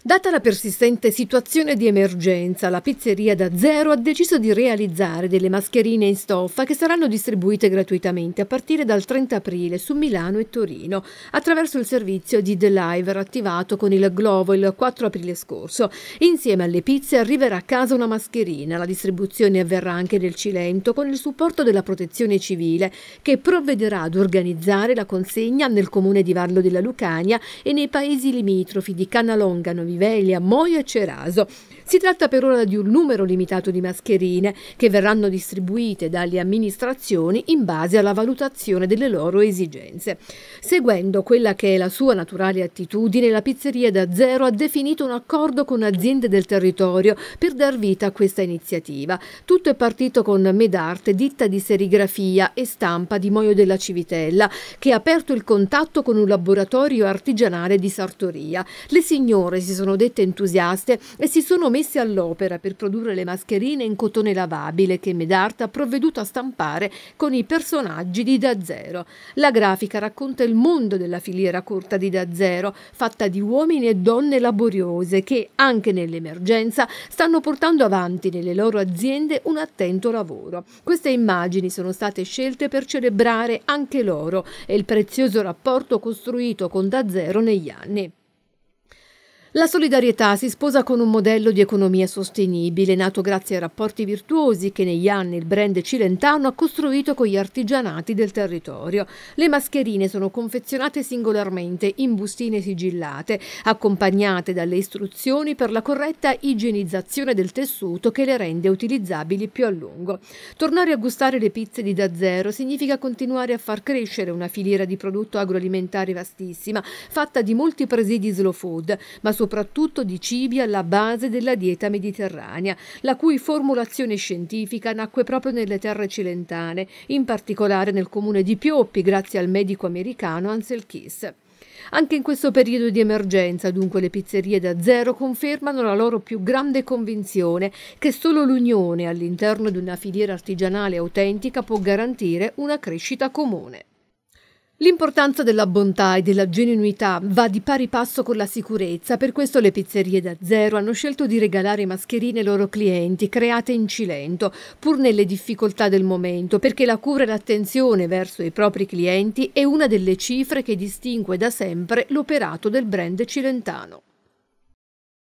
Data la persistente situazione di emergenza, la pizzeria da zero ha deciso di realizzare delle mascherine in stoffa che saranno distribuite gratuitamente a partire dal 30 aprile su Milano e Torino attraverso il servizio di Deliver attivato con il Globo il 4 aprile scorso. Insieme alle pizze arriverà a casa una mascherina. La distribuzione avverrà anche nel Cilento con il supporto della Protezione Civile che provvederà ad organizzare la consegna nel comune di Varlo della Lucania e nei paesi limitrofi di Canalonga, Viveglia, Moia e Ceraso. Si tratta per ora di un numero limitato di mascherine che verranno distribuite dalle amministrazioni in base alla valutazione delle loro esigenze. Seguendo quella che è la sua naturale attitudine, la pizzeria da zero ha definito un accordo con aziende del territorio per dar vita a questa iniziativa. Tutto è partito con Medarte, ditta di serigrafia e stampa di Moio della Civitella, che ha aperto il contatto con un laboratorio artigianale di sartoria. Le signore si sono dette entusiaste e si sono messe messi all'opera per produrre le mascherine in cotone lavabile che Medarta ha provveduto a stampare con i personaggi di Da Zero. La grafica racconta il mondo della filiera corta di Da Zero, fatta di uomini e donne laboriose che, anche nell'emergenza, stanno portando avanti nelle loro aziende un attento lavoro. Queste immagini sono state scelte per celebrare anche loro e il prezioso rapporto costruito con Da Zero negli anni. La solidarietà si sposa con un modello di economia sostenibile nato grazie ai rapporti virtuosi che negli anni il brand cilentano ha costruito con gli artigianati del territorio. Le mascherine sono confezionate singolarmente in bustine sigillate, accompagnate dalle istruzioni per la corretta igienizzazione del tessuto che le rende utilizzabili più a lungo. Tornare a gustare le pizze di da zero significa continuare a far crescere una filiera di prodotto agroalimentare vastissima, fatta di molti presidi slow food, ma soprattutto di cibi alla base della dieta mediterranea, la cui formulazione scientifica nacque proprio nelle terre cilentane, in particolare nel comune di Pioppi, grazie al medico americano Ansel Kiss. Anche in questo periodo di emergenza, dunque, le pizzerie da zero confermano la loro più grande convinzione che solo l'unione all'interno di una filiera artigianale autentica può garantire una crescita comune. L'importanza della bontà e della genuinità va di pari passo con la sicurezza, per questo le pizzerie da zero hanno scelto di regalare mascherine ai loro clienti, create in Cilento, pur nelle difficoltà del momento, perché la cura e l'attenzione verso i propri clienti è una delle cifre che distingue da sempre l'operato del brand cilentano.